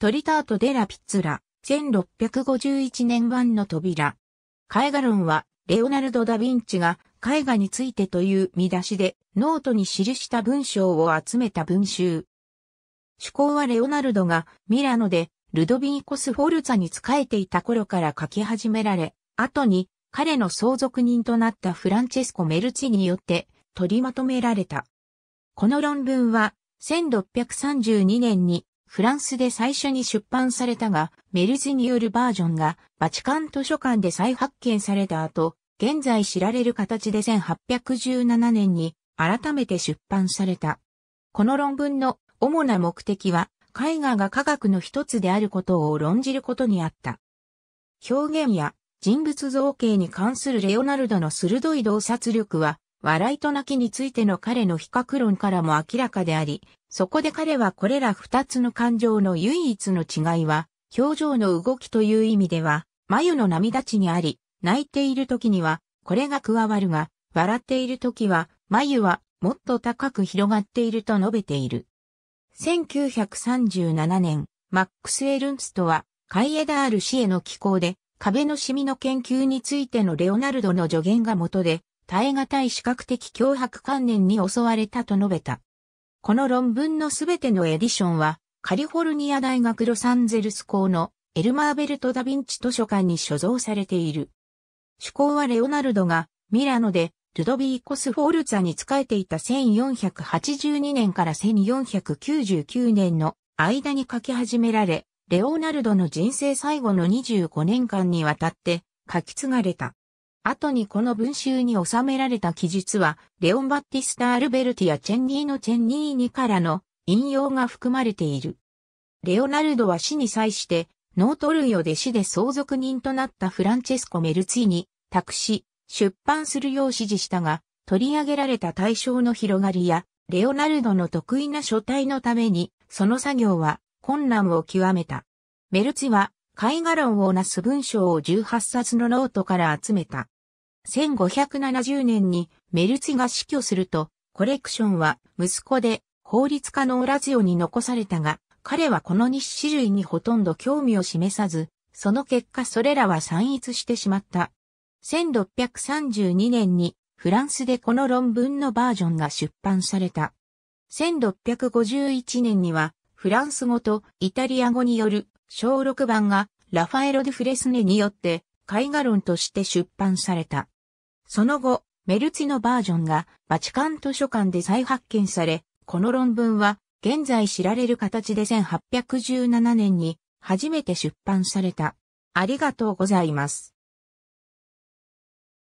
トリタート・デ・ラ・ピッツラ、1651年版の扉。絵画論は、レオナルド・ダ・ヴィンチが絵画についてという見出しで、ノートに記した文章を集めた文集。趣向はレオナルドがミラノでルドビン・コス・フォルツァに仕えていた頃から書き始められ、後に彼の相続人となったフランチェスコ・メルチによって取りまとめられた。この論文は1632年にフランスで最初に出版されたが、メルズによるバージョンがバチカン図書館で再発見された後、現在知られる形で1817年に改めて出版された。この論文の主な目的は、絵画が科学の一つであることを論じることにあった。表現や人物造形に関するレオナルドの鋭い洞察力は笑いと泣きについての彼の比較論からも明らかであり、そこで彼はこれら二つの感情の唯一の違いは、表情の動きという意味では、眉の涙ちにあり、泣いている時には、これが加わるが、笑っている時は、眉はもっと高く広がっていると述べている。1937年、マックス・エルンストは、カイエダール氏への寄稿で、壁のシミの研究についてのレオナルドの助言が元で、耐え難い視覚的脅迫観念に襲われたと述べた。この論文のすべてのエディションは、カリフォルニア大学ロサンゼルス校のエルマーベルト・ダ・ヴィンチ図書館に所蔵されている。主校はレオナルドがミラノでルドビー・コスフォールツァに仕えていた1482年から1499年の間に書き始められ、レオナルドの人生最後の25年間にわたって書き継がれた。後にこの文集に収められた記述は、レオン・バッティスタ・アルベルティやチェンニーのチェンニーニからの引用が含まれている。レオナルドは死に際して、ノートイオ弟子で相続人となったフランチェスコ・メルツィに託し、出版するよう指示したが、取り上げられた対象の広がりや、レオナルドの得意な書体のために、その作業は困難を極めた。メルツィは絵画論をなす文章を18冊のノートから集めた。1570年にメルツィが死去すると、コレクションは息子で法律家のオラジオに残されたが、彼はこの日種類にほとんど興味を示さず、その結果それらは散逸してしまった。1632年にフランスでこの論文のバージョンが出版された。1651年にはフランス語とイタリア語による小6番がラファエロ・デュ・フレスネによって絵画論として出版された。その後、メルツィのバージョンがバチカン図書館で再発見され、この論文は現在知られる形で1817年に初めて出版された。ありがとうございます。